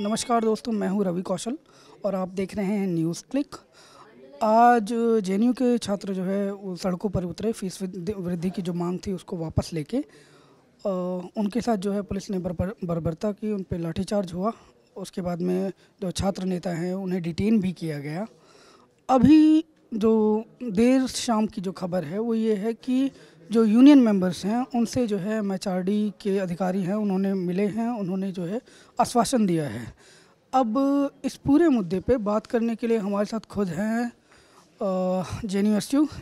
नमस्कार दोस्तों मैं हूं रवि कौशल और आप देख रहे हैं न्यूज़ क्लिक आज जे के छात्र जो है वो सड़कों पर उतरे फीस वृद्धि की जो मांग थी उसको वापस लेके उनके साथ जो है पुलिस ने बर्बरता की उन पर लाठीचार्ज हुआ उसके बाद में जो छात्र नेता हैं उन्हें डिटेन भी किया गया अभी जो देर शाम की जो खबर है वो ये है कि जो यूनियन मेंबर्स हैं उनसे जो है एम के अधिकारी हैं उन्होंने मिले हैं उन्होंने जो है आश्वासन दिया है अब इस पूरे मुद्दे पे बात करने के लिए हमारे साथ खुद हैं J N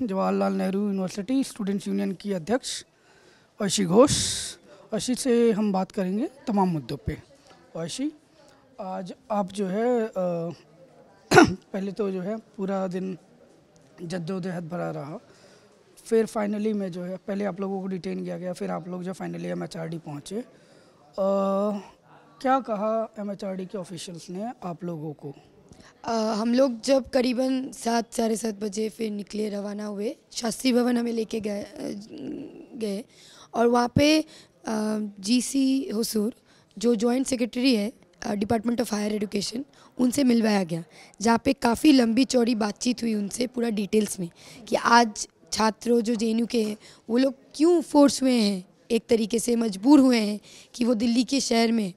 Jawaharlal Nehru University students union की अध्यक्ष ऐशी घोष ऐशी से हम बात करेंगे तमाम मुद्दों पे ऐशी आज आप जो है आ, पहले तो जो है पूरा दिन जद्दोजहद भरा रहा फिर फाइनली में जो है पहले आप लोगों को डिटेन किया गया फिर आप लोग जो फाइनली एम एच पहुँचे क्या कहा एम के ऑफिशल्स ने आप लोगों को आ, हम लोग जब करीबन सात साढ़े सात बजे फिर निकले रवाना हुए शास्त्री भवन हमें लेके गए गए और वहाँ पे जीसी हुसूर जो जॉइंट सेक्रेटरी है डिपार्टमेंट ऑफ हायर एजुकेशन उनसे मिलवाया गया जहाँ पे काफ़ी लंबी चौड़ी बातचीत हुई उनसे पूरा डिटेल्स में कि आज छात्रों जो जे के हैं वो लोग क्यों फोर्स हुए हैं एक तरीके से मजबूर हुए हैं कि वो दिल्ली के शहर में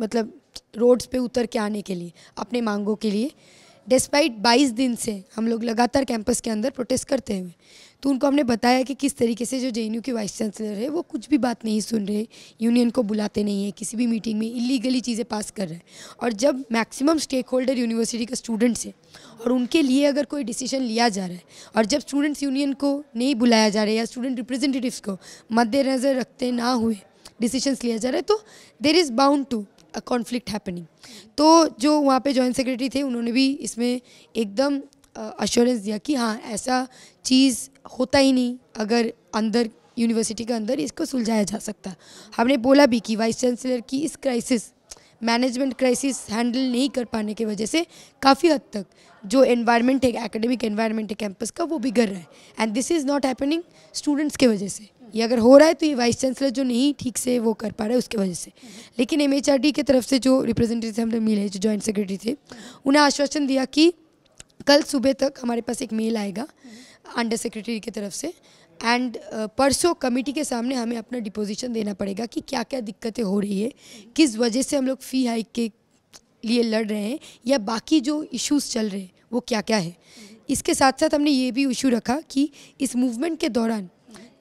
मतलब रोड्स पे उतर के आने के लिए अपने मांगों के लिए डिस्पाइट 22 दिन से हम लोग लगातार कैंपस के अंदर प्रोटेस्ट करते हुए तो उनको हमने बताया कि किस तरीके से जो जे के वाइस चांसलर है वो कुछ भी बात नहीं सुन रहे यूनियन को बुलाते नहीं है किसी भी मीटिंग में इलीगली चीज़ें पास कर रहे हैं और जब मैक्सिमम स्टेक होल्डर यूनिवर्सिटी का स्टूडेंट्स है और उनके लिए अगर कोई डिसीजन लिया जा रहा है और जब स्टूडेंट्स यूनियन को नहीं बुलाया जा रहा है या स्टूडेंट रिप्रेजेंटेटिव्स को मद्देनज़र रखते ना हुए डिसीजंस लिया जा रहा है तो there is bound to a conflict happening तो जो वहाँ पे जॉइंट सेक्रेटरी थे उन्होंने भी इसमें एकदम अश्योरेंस दिया कि हाँ ऐसा चीज़ होता ही नहीं अगर अंदर यूनिवर्सिटी के अंदर इसको सुलझाया जा सकता हमने बोला भी कि वाइस चांसलर की इस क्राइसिस मैनेजमेंट क्राइसिस हैंडल नहीं कर पाने की वजह से काफ़ी हद तक जो एनवायरनमेंट है एकेडमिक एनवायरनमेंट है कैंपस का वो बिगड़ रहा है and this is not happening students के वजह से ये अगर हो रहा है तो ये वाइस चांसलर जो नहीं ठीक से वो कर पा रहा है उसके वजह से लेकिन एम की तरफ से जो रिप्रेजेंटेटिव हमने मिले जो जॉइंट सेक्रेटरी थे उन्हें आश्वासन दिया कि कल सुबह तक हमारे पास एक मेल आएगा अंडर सेक्रेटरी की तरफ से एंड uh, परसों कमेटी के सामने हमें अपना डिपोजिशन देना पड़ेगा कि क्या क्या दिक्कतें हो रही है किस वजह से हम लोग फ़ी हाइक के लिए लड़ रहे हैं या बाकी जो इश्यूज चल रहे हैं वो क्या क्या है इसके साथ साथ हमने ये भी इशू रखा कि इस मूवमेंट के दौरान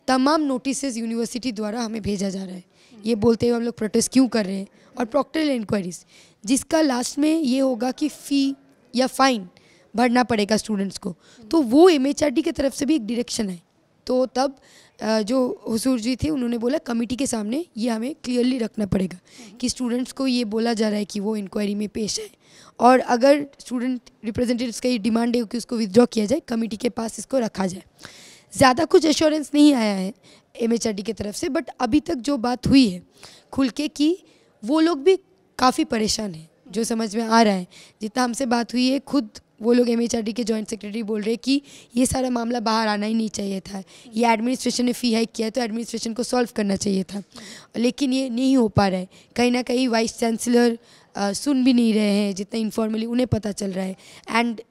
तमाम नोटिस यूनिवर्सिटी द्वारा हमें भेजा जा रहा है ये बोलते हुए हम लोग प्रोटेस्ट क्यों कर रहे हैं और प्रॉक्टरल इंक्वायरीज जिसका लास्ट में ये होगा कि फ़ी या फ़ाइन भरना पड़ेगा स्टूडेंट्स को तो वो एम की तरफ से भी एक डिरेक्शन है तो तब जो हसूर जी थे उन्होंने बोला कमेटी के सामने ये हमें क्लियरली रखना पड़ेगा कि स्टूडेंट्स को ये बोला जा रहा है कि वो इंक्वायरी में पेश है और अगर स्टूडेंट रिप्रेजेंटेटिव्स का ये डिमांड है कि उसको विदड्रॉ किया जाए कमेटी के पास इसको रखा जाए ज़्यादा कुछ एश्योरेंस नहीं आया है एम की तरफ से बट अभी तक जो बात हुई है खुल के कि वो लोग भी काफ़ी परेशान हैं जो समझ में आ रहा है जितना हमसे बात हुई है खुद वो लोग एम के जॉइंट सेक्रेटरी बोल रहे हैं कि ये सारा मामला बाहर आना ही नहीं चाहिए था ये एडमिनिस्ट्रेशन ने फी हाइक किया तो एडमिनिस्ट्रेशन को सॉल्व करना चाहिए था लेकिन ये नहीं हो पा रहा है कहीं ना कहीं वाइस चांसलर सुन भी नहीं रहे हैं जितना इन्फॉर्मली उन्हें पता चल रहा है and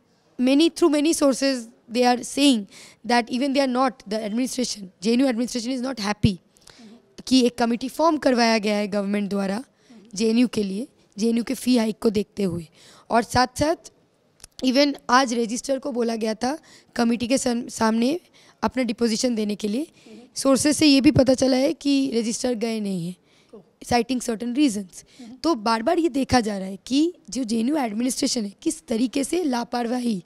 many through many sources they are saying that even they are not the administration J administration is not happy कि एक कमेटी फॉर्म करवाया गया है गवर्नमेंट द्वारा जे के लिए जे के फ़ी हाइक को देखते हुए और साथ साथ इवन आज रजिस्टर को बोला गया था कमेटी के सामने अपना डिपोजिशन देने के लिए सोर्सेज mm-hmm. से ये भी पता चला है कि रजिस्टर गए नहीं हैं साइटिंग सर्टन रीजंस तो बार बार ये देखा जा रहा है कि जो जे एडमिनिस्ट्रेशन है किस तरीके से लापरवाही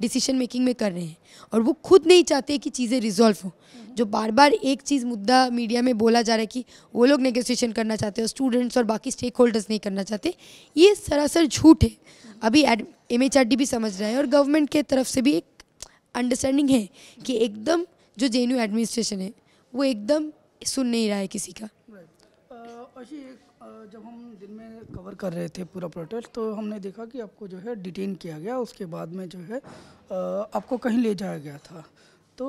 डिसीशन मेकिंग में कर रहे हैं और वो खुद नहीं चाहते कि चीज़ें रिजॉल्व हो जो बार बार एक चीज़ मुद्दा मीडिया में बोला जा रहा है कि वो लोग नेगोशिएशन करना चाहते हैं स्टूडेंट्स और बाकी स्टेक होल्डर्स नहीं करना चाहते ये सरासर झूठ है अभी एम एच आर डी भी समझ रहा है और गवर्नमेंट के तरफ से भी एक अंडरस्टैंडिंग है कि एकदम जो जे एडमिनिस्ट्रेशन है वो एकदम सुन नहीं रहा है किसी का अशी एक जब हम दिन में कवर कर रहे थे पूरा प्रोटेस्ट तो हमने देखा कि आपको जो है डिटेन किया गया उसके बाद में जो है आपको कहीं ले जाया गया था तो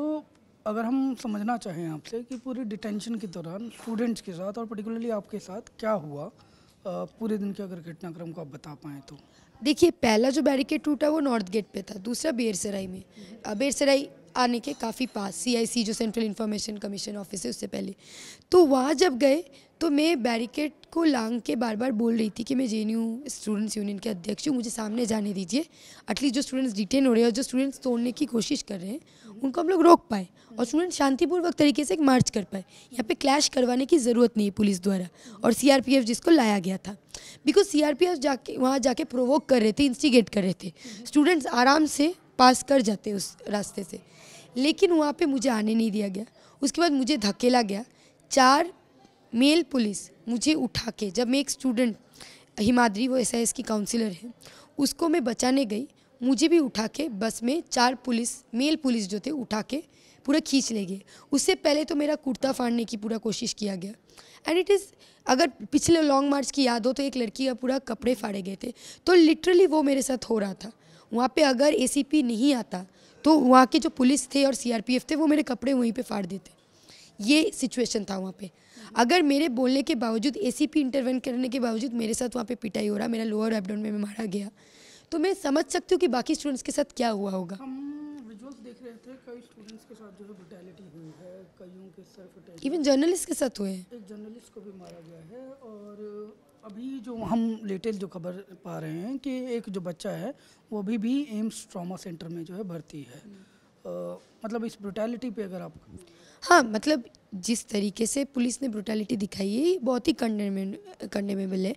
अगर हम समझना चाहें आपसे कि पूरी डिटेंशन के दौरान स्टूडेंट्स के साथ और पर्टिकुलरली आपके साथ क्या हुआ पूरे दिन के अगर घटनाक्रम को आप बता पाएँ तो देखिए पहला जो बैरिकेड टूटा वो नॉर्थ गेट पे था दूसरा बेरसराई में बेरसराई आने के काफ़ी पास सीआईसी जो सेंट्रल इन्फॉर्मेशन कमीशन ऑफिस है उससे पहले तो वहाँ जब गए तो मैं बैरिकेड को लांग के बार बार बोल रही थी कि मैं जे स्टूडेंट्स यूनियन के अध्यक्ष हूँ मुझे सामने जाने दीजिए एटलीस्ट जो स्टूडेंट्स डिटेन हो रहे हैं और जो स्टूडेंट्स तोड़ने की कोशिश कर रहे हैं उनको हम लोग रोक पाए और स्टूडेंट शांतिपूर्वक तरीके से एक मार्च कर पाए यहाँ पे क्लैश करवाने की ज़रूरत नहीं है पुलिस द्वारा और सी जिसको लाया गया था because C R P F जाके वहाँ जाके प्रोवोक कर रहे थे इंस्टिगेट कर रहे थे स्टूडेंट्स आराम से पास कर जाते उस रास्ते से लेकिन वहाँ पे मुझे आने नहीं दिया गया उसके बाद मुझे धकेला गया चार मेल पुलिस मुझे उठा के जब मैं एक स्टूडेंट हिमाद्री वो एस की काउंसिलर है उसको मैं बचाने गई मुझे भी उठा के बस में चार पुलिस मेल पुलिस जो थे उठा के पूरा खींच ले गए उससे पहले तो मेरा कुर्ता फाड़ने की पूरा कोशिश किया गया एंड इट इज़ अगर पिछले लॉन्ग मार्च की याद हो तो एक लड़की का पूरा कपड़े फाड़े गए थे तो लिटरली वो मेरे साथ हो रहा था वहाँ पे अगर एसीपी नहीं आता तो वहाँ के जो पुलिस थे और सीआरपीएफ थे वो मेरे कपड़े वहीं पे फाड़ देते ये सिचुएशन था वहाँ पे अगर मेरे बोलने के बावजूद एसीपी इंटरवेंट करने के बावजूद मेरे साथ वहाँ पे पिटाई हो रहा मेरा लोअर एबडोन में मारा गया तो मैं समझ सकती हूँ कि बाकी स्टूडेंट्स के साथ क्या हुआ होगा इवन जर्नलिस्ट के साथ हुए हैं एक जर्नलिस्ट को भी मारा गया है और अभी जो हम लेटेस्ट जो खबर पा रहे हैं कि एक जो बच्चा है वो अभी भी एम्स ट्रॉमा सेंटर में जो है भर्ती है आ, मतलब इस ब्रुटैलिटी पे अगर आप हाँ मतलब जिस तरीके से पुलिस ने ब्रुटैलिटी दिखाई है बहुत ही करने में मिले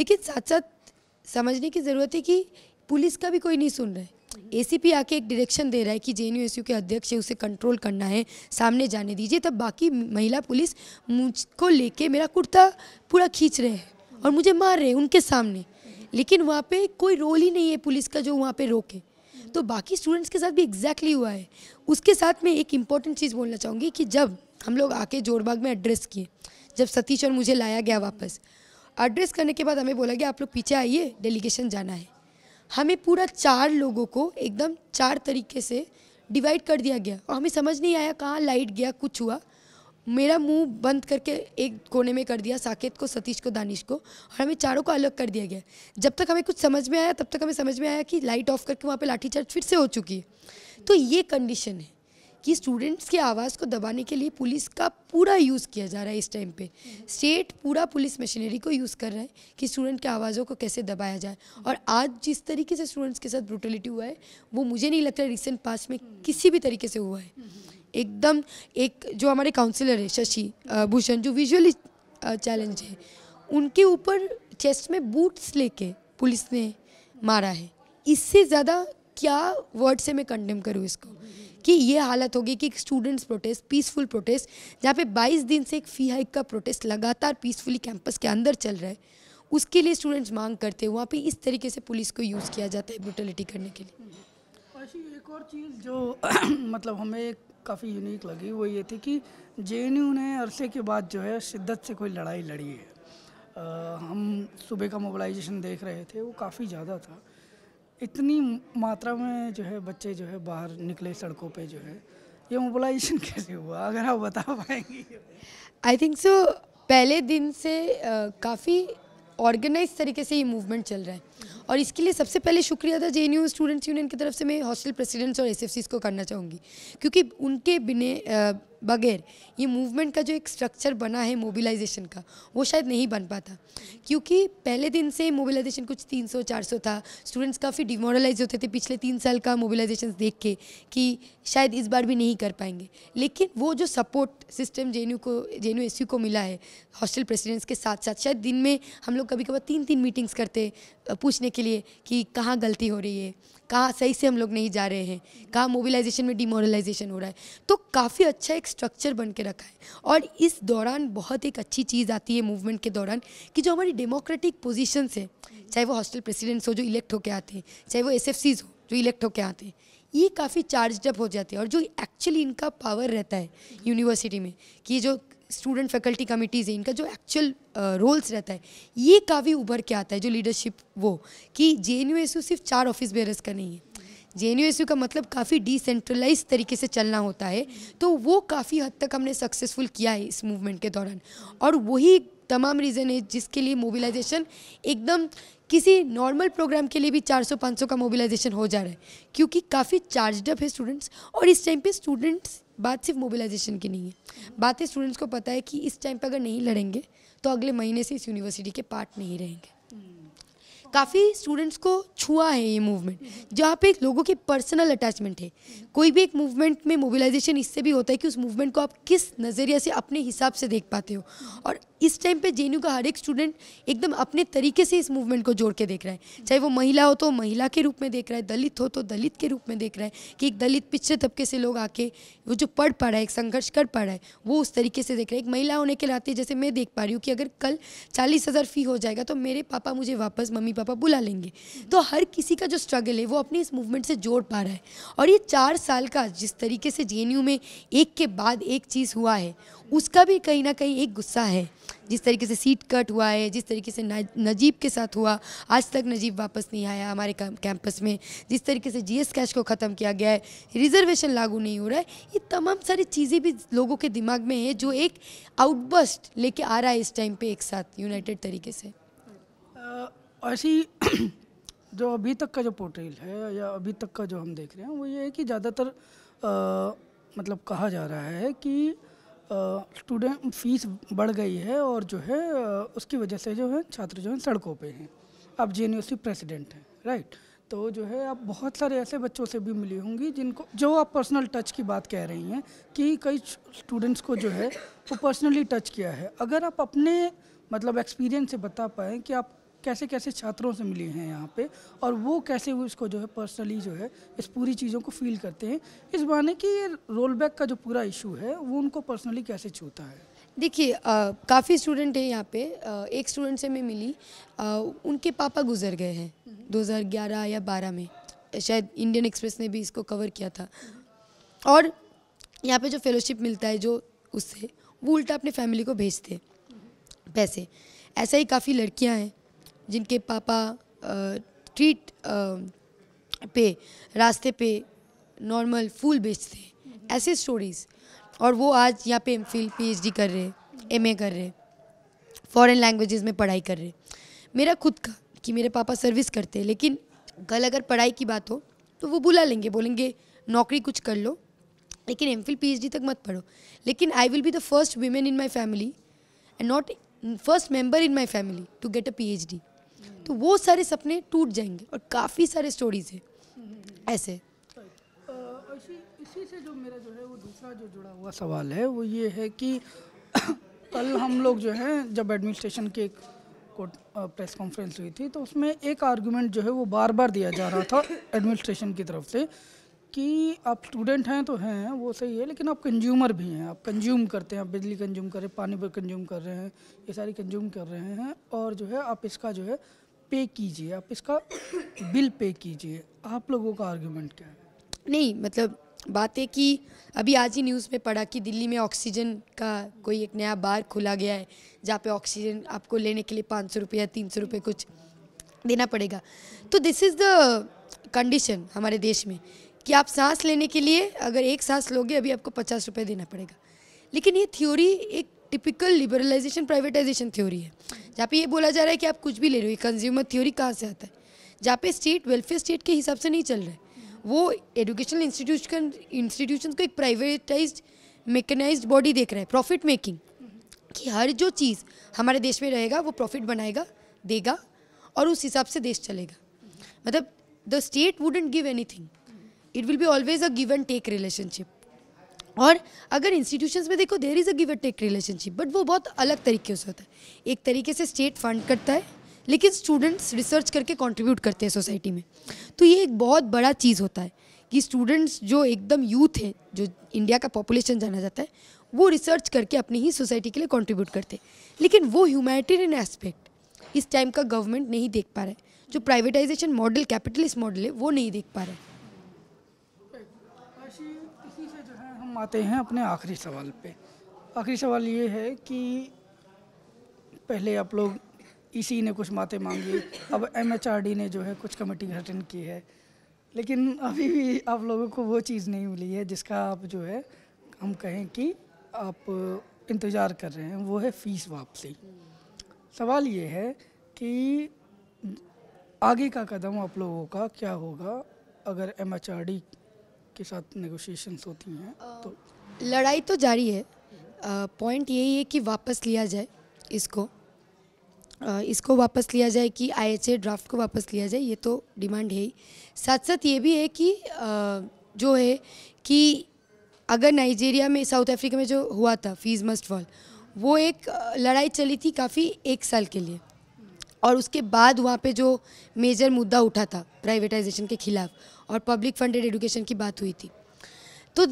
लेकिन साथ साथ समझने की ज़रूरत है कि पुलिस का भी कोई नहीं सुन रहा है एसीपी आके एक डायरेक्शन दे रहा है कि जे के अध्यक्ष है उसे कंट्रोल करना है सामने जाने दीजिए तब बाकी महिला पुलिस मुझको लेके मेरा कुर्ता पूरा खींच रहे हैं और मुझे मार रहे उनके सामने लेकिन वहाँ पे कोई रोल ही नहीं है पुलिस का जो वहाँ पे रोके तो बाकी स्टूडेंट्स के साथ भी एग्जैक्टली हुआ है उसके साथ मैं एक इम्पॉर्टेंट चीज़ बोलना चाहूँगी कि जब हम लोग आके जोरबाग में एड्रेस किए जब सतीश और मुझे लाया गया वापस एड्रेस करने के बाद हमें बोला गया आप लोग पीछे आइए डेलीगेशन जाना है हमें पूरा चार लोगों को एकदम चार तरीके से डिवाइड कर दिया गया और हमें समझ नहीं आया कहाँ लाइट गया कुछ हुआ मेरा मुंह बंद करके एक कोने में कर दिया साकेत को सतीश को दानिश को और हमें चारों को अलग कर दिया गया जब तक हमें कुछ समझ में आया तब तक हमें समझ में आया कि लाइट ऑफ करके वहाँ पे लाठीचार्ज फिर से हो चुकी है तो ये कंडीशन है कि स्टूडेंट्स की आवाज़ को दबाने के लिए पुलिस का पूरा यूज़ किया जा रहा है इस टाइम पे स्टेट पूरा पुलिस मशीनरी को यूज़ कर रहा है कि स्टूडेंट की आवाज़ों को कैसे दबाया जाए और आज जिस तरीके से स्टूडेंट्स के साथ ब्रूटलिटी हुआ है वो मुझे नहीं लगता रिसेंट पास में किसी भी तरीके से हुआ है एकदम एक जो हमारे काउंसलर है शशि भूषण जो विजुअली चैलेंज है उनके ऊपर चेस्ट में बूट्स लेके पुलिस ने मारा है इससे ज़्यादा क्या वर्ड से मैं कंडेम करूँ इसको कि ये हालत होगी कि स्टूडेंट्स प्रोटेस्ट पीसफुल प्रोटेस्ट जहाँ पे 22 दिन से एक फी हाइक का प्रोटेस्ट लगातार पीसफुली कैंपस के अंदर चल रहा है उसके लिए स्टूडेंट्स मांग करते हैं वहाँ पे इस तरीके से पुलिस को यूज़ किया जाता है ब्रोटेलिटी करने के लिए एक और चीज़ जो मतलब हमें एक काफ़ी यूनिक लगी वो ये थी कि जे ने अरसे के बाद जो है शिद्दत से कोई लड़ाई लड़ी है आ, हम सुबह का मोबलाइजेशन देख रहे थे वो काफ़ी ज़्यादा था इतनी मात्रा में जो है बच्चे जो है बाहर निकले सड़कों पे जो है ये मोबलाइजेशन कैसे हुआ अगर आप बता पाएंगे आई थिंक सो पहले दिन से काफ़ी ऑर्गेनाइज तरीके से ये मूवमेंट चल रहा है और इसके लिए सबसे पहले शुक्रिया था जे स्टूडेंट्स यूनियन की तरफ से मैं हॉस्टल प्रेसिडेंट्स और एस को करना चाहूँगी क्योंकि उनके बिने बगैर ये मूवमेंट का जो एक स्ट्रक्चर बना है मोबिलाइजेशन का वो शायद नहीं बन पाता क्योंकि पहले दिन से मोबिलाइजेशन कुछ 300 400 था स्टूडेंट्स काफ़ी डिमोरलाइज होते थे पिछले तीन साल का मोबिलाइजेशन देख के कि शायद इस बार भी नहीं कर पाएंगे लेकिन वो जो सपोर्ट सिस्टम जे को जे एस को मिला है हॉस्टल प्रेसिडेंट्स के साथ साथ शायद दिन में हम लोग कभी कभार तीन तीन मीटिंग्स करते पूछने के लिए कि कहाँ गलती हो रही है कहाँ सही से हम लोग नहीं जा रहे हैं कहाँ मोबिलाइजेशन में डिमोरलाइजेशन हो रहा है तो काफ़ी अच्छा एक स्ट्रक्चर बन के रखा है और इस दौरान बहुत एक अच्छी चीज़ आती है मूवमेंट के दौरान कि जो हमारी डेमोक्रेटिक पोजिशन है चाहे वो हॉस्टल प्रेसिडेंट्स हो जो इलेक्ट होकर आते हैं चाहे वो एस हो जो इलेक्ट होकर आते हैं ये काफ़ी चार्जड अप हो जाते हैं और जो एक्चुअली इनका पावर रहता है यूनिवर्सिटी में कि जो स्टूडेंट फैकल्टी कमिटीज़ हैं इनका जो एक्चुअल रोल्स uh, रहता है ये काफ़ी उभर के आता है जो लीडरशिप वो कि जे एन सिर्फ चार ऑफिस बेयरस का नहीं है जे का मतलब काफ़ी डिसेंट्रलाइज तरीके से चलना होता है तो वो काफ़ी हद तक हमने सक्सेसफुल किया है इस मूवमेंट के दौरान और वही तमाम रीज़न है जिसके लिए मोबिलाइजेशन एकदम किसी नॉर्मल प्रोग्राम के लिए भी 400-500 का मोबिलाइजेशन हो जा रहा है क्योंकि काफ़ी चार्जड अप है स्टूडेंट्स और इस टाइम पे स्टूडेंट्स बात सिर्फ मोबिलाइजेशन की नहीं है बात है स्टूडेंट्स को पता है कि इस टाइम पर अगर नहीं लड़ेंगे तो अगले महीने से इस यूनिवर्सिटी के पार्ट नहीं रहेंगे हम्म। काफ़ी स्टूडेंट्स को छुआ है ये मूवमेंट जहाँ पे लोगों के पर्सनल अटैचमेंट है कोई भी एक मूवमेंट में मोबिलाइजेशन इससे भी होता है कि उस मूवमेंट को आप किस नज़रिए से अपने हिसाब से देख पाते हो और इस टाइम पे जे का हर एक स्टूडेंट एकदम अपने तरीके से इस मूवमेंट को जोड़ के देख रहा है चाहे वो महिला हो तो महिला के रूप में देख रहा है दलित हो तो दलित के रूप में देख रहा है कि एक दलित पिछड़े तबके से लोग आके वो जो पढ़ पा रहा है एक संघर्ष कर पा रहा है वो उस तरीके से देख रहा है एक महिला होने के नाते जैसे मैं देख पा रही हूँ कि अगर कल चालीस हज़ार फ़ी हो जाएगा तो मेरे पापा मुझे वापस मम्मी पापा पापा बुला लेंगे तो हर किसी का जो स्ट्रगल है वो अपने इस मूवमेंट से जोड़ पा रहा है और ये चार साल का जिस तरीके से जे में एक के बाद एक चीज़ हुआ है उसका भी कहीं ना कहीं एक गुस्सा है जिस तरीके से सीट कट हुआ है जिस तरीके से नजीब के साथ हुआ आज तक नजीब वापस नहीं आया हमारे कैंपस में जिस तरीके से जीएस कैश को ख़त्म किया गया है रिजर्वेशन लागू नहीं हो रहा है ये तमाम सारी चीज़ें भी लोगों के दिमाग में है जो एक आउटबस्ट लेके आ रहा है इस टाइम पे एक साथ यूनाइटेड तरीके से ऐसी जो अभी तक का जो पोर्ट्रेल है या अभी तक का जो हम देख रहे हैं वो ये है कि ज़्यादातर मतलब कहा जा रहा है कि स्टूडेंट फीस बढ़ गई है और जो है उसकी वजह से जो है छात्र जो है सड़कों पे हैं आप जे प्रेसिडेंट हैं राइट तो जो है आप बहुत सारे ऐसे बच्चों से भी मिली होंगी जिनको जो आप पर्सनल टच की बात कह रही हैं कि कई स्टूडेंट्स को जो है वो पर्सनली टच किया है अगर आप अपने मतलब एक्सपीरियंस से बता पाएँ कि आप कैसे कैसे छात्रों से मिले हैं यहाँ पे और वो कैसे वो इसको जो है पर्सनली जो है इस पूरी चीज़ों को फील करते हैं इस बहाने कि ये रोल बैक का जो पूरा इशू है वो उनको पर्सनली कैसे छूता है देखिए काफ़ी स्टूडेंट हैं यहाँ पे आ, एक स्टूडेंट से मैं मिली आ, उनके पापा गुजर गए हैं 2011 या 12 में शायद इंडियन एक्सप्रेस ने भी इसको कवर किया था और यहाँ पे जो फेलोशिप मिलता है जो उससे वो उल्टा अपने फैमिली को भेजते पैसे ऐसा ही काफ़ी लड़कियाँ हैं जिनके पापा ट्रीट पे रास्ते पे नॉर्मल फूल बेचते हैं ऐसे स्टोरीज़ और वो आज यहाँ पे एम फिल पी कर रहे हैं एम कर रहे हैं फ़ॉरन लैंग्वेजेस में पढ़ाई कर रहे मेरा खुद का कि मेरे पापा सर्विस करते हैं लेकिन कल अगर पढ़ाई की बात हो तो वो बुला लेंगे बोलेंगे नौकरी कुछ कर लो लेकिन एम फिल पी तक मत पढ़ो लेकिन I will be the first women in my family and not first member in my family to get a P H D तो वो सारे सपने टूट जाएंगे और काफ़ी सारे स्टोरीज हैं ऐसे इसी से जो मेरा जो है वो दूसरा जो जुड़ा हुआ सवाल है वो ये है कि कल हम लोग जो है जब एडमिनिस्ट्रेशन के प्रेस कॉन्फ्रेंस हुई थी तो उसमें एक आर्गुमेंट जो है वो बार बार दिया जा रहा था एडमिनिस्ट्रेशन की तरफ से कि आप स्टूडेंट हैं तो हैं वो सही है लेकिन आप कंज्यूमर भी हैं आप कंज्यूम करते हैं आप बिजली कंज्यूम कर रहे हैं पानी पर कंज्यूम कर रहे हैं ये सारी कंज्यूम कर रहे हैं और जो है आप इसका जो है पे कीजिए आप इसका बिल पे कीजिए आप लोगों का आर्ग्यूमेंट क्या है नहीं मतलब बात है कि अभी आज ही न्यूज़ में पढ़ा कि दिल्ली में ऑक्सीजन का कोई एक नया बार खुला गया है जहाँ पे ऑक्सीजन आपको लेने के लिए पाँच सौ रुपये या तीन सौ रुपये कुछ देना पड़ेगा तो दिस इज़ द कंडीशन हमारे देश में कि आप सांस लेने के लिए अगर एक सांस लोगे अभी आपको पचास रुपये देना पड़ेगा लेकिन ये थ्योरी एक टिपिकल लिबरलाइजेशन प्राइवेटाइजेशन थ्योरी है जहाँ पे ये बोला जा रहा है कि आप कुछ भी ले रहे हो ये कंज्यूमर थ्योरी कहाँ से आता है जहाँ पे स्टेट वेलफेयर स्टेट के हिसाब से नहीं चल रहा है वो एजुकेशनल इंस्टीट्यूशन इंस्टीट्यूशन को एक प्राइवेटाइज मेकनाइज बॉडी देख रहा है प्रॉफिट मेकिंग कि हर जो चीज़ हमारे देश में रहेगा वो प्रॉफिट बनाएगा देगा और उस हिसाब से देश चलेगा मतलब the state wouldn't give thing it will be always a give and take relationship और अगर इंस्टीट्यूशंस में देखो there is a give take relationship but वो बहुत अलग तरीके से होता है एक तरीके से स्टेट फंड करता है लेकिन स्टूडेंट्स रिसर्च करके कंट्रीब्यूट करते हैं सोसाइटी में तो ये एक बहुत बड़ा चीज़ होता है कि स्टूडेंट्स जो एकदम यूथ हैं जो इंडिया का पॉपुलेशन जाना जाता है वो रिसर्च करके अपनी ही सोसाइटी के लिए कंट्रीब्यूट करते हैं लेकिन वो ह्यूमैनिटेरियन एस्पेक्ट इस टाइम का गवर्नमेंट नहीं देख पा रहा है जो प्राइवेटाइजेशन मॉडल कैपिटलिस्ट मॉडल है वो नहीं देख पा रहा है हम आते हैं अपने आखिरी सवाल पे आखिरी सवाल ये है कि पहले आप लोग ईसी e ने कुछ बातें मांगी अब एम ने जो है कुछ कमेटी गठन की है लेकिन अभी भी आप लोगों को वो चीज़ नहीं मिली है जिसका आप जो है हम कहें कि आप इंतज़ार कर रहे हैं वो है फ़ीस वापसी सवाल ये है कि आगे का कदम आप लोगों का क्या होगा अगर एम के साथ नेगोशिएशंस होती हैं तो लड़ाई तो जारी है पॉइंट यही है कि वापस लिया जाए इसको आ, इसको वापस लिया जाए कि आईएचए ड्राफ्ट को वापस लिया जाए ये तो डिमांड है ही साथ साथ ये भी है कि आ, जो है कि अगर नाइजीरिया में साउथ अफ्रीका में जो हुआ था फीस मस्ट फॉल वो एक लड़ाई चली थी काफ़ी एक साल के लिए और उसके बाद वहाँ पे जो मेजर मुद्दा उठा था प्राइवेटाइजेशन के खिलाफ और पब्लिक फंडेड एजुकेशन की बात हुई थी तो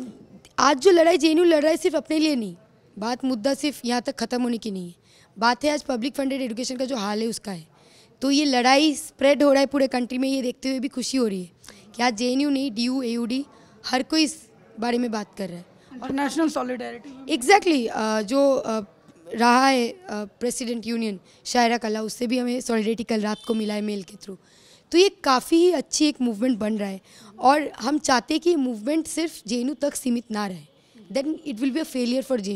आज जो लड़ाई जे लड़ रहा है सिर्फ अपने लिए नहीं बात मुद्दा सिर्फ यहाँ तक ख़त्म होने की नहीं है बात है आज पब्लिक फंडेड एजुकेशन का जो हाल है उसका है तो ये लड़ाई स्प्रेड हो रहा है पूरे कंट्री में ये देखते हुए भी खुशी हो रही है कि आज जे नहीं D U A U D हर कोई इस बारे में बात कर रहा है और नेशनल सॉलिडेरिटी एग्जैक्टली जो रहा है प्रेसिडेंट यूनियन शायरा कला उससे भी हमें सॉलिडेरिटी कल रात को मिला है मेल के थ्रू तो ये काफ़ी ही अच्छी एक मूवमेंट बन रहा है और हम चाहते कि ये मूवमेंट सिर्फ जे तक सीमित ना रहे then it will be a failure for J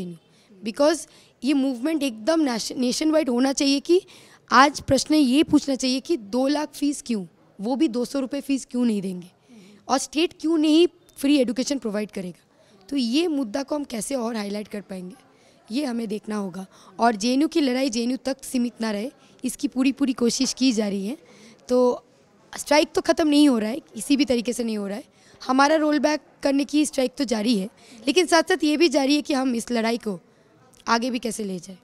because ये मूवमेंट एकदम नेशन वाइड होना चाहिए कि आज प्रश्न ये पूछना चाहिए कि दो लाख फीस क्यों वो भी दो सौ रुपये फीस क्यों नहीं देंगे और स्टेट क्यों नहीं फ्री एडुकेशन प्रोवाइड करेगा तो ये मुद्दा को हम कैसे और हाईलाइट कर पाएंगे ये हमें देखना होगा और जे की लड़ाई जे तक सीमित ना रहे इसकी पूरी पूरी कोशिश की जा रही है तो स्ट्राइक तो ख़त्म नहीं हो रहा है किसी भी तरीके से नहीं हो रहा है हमारा रोल बैक करने की स्ट्राइक तो जारी है लेकिन साथ साथ ये भी जारी है कि हम इस लड़ाई को आगे भी कैसे ले जाए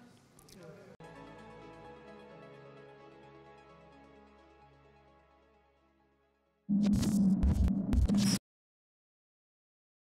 you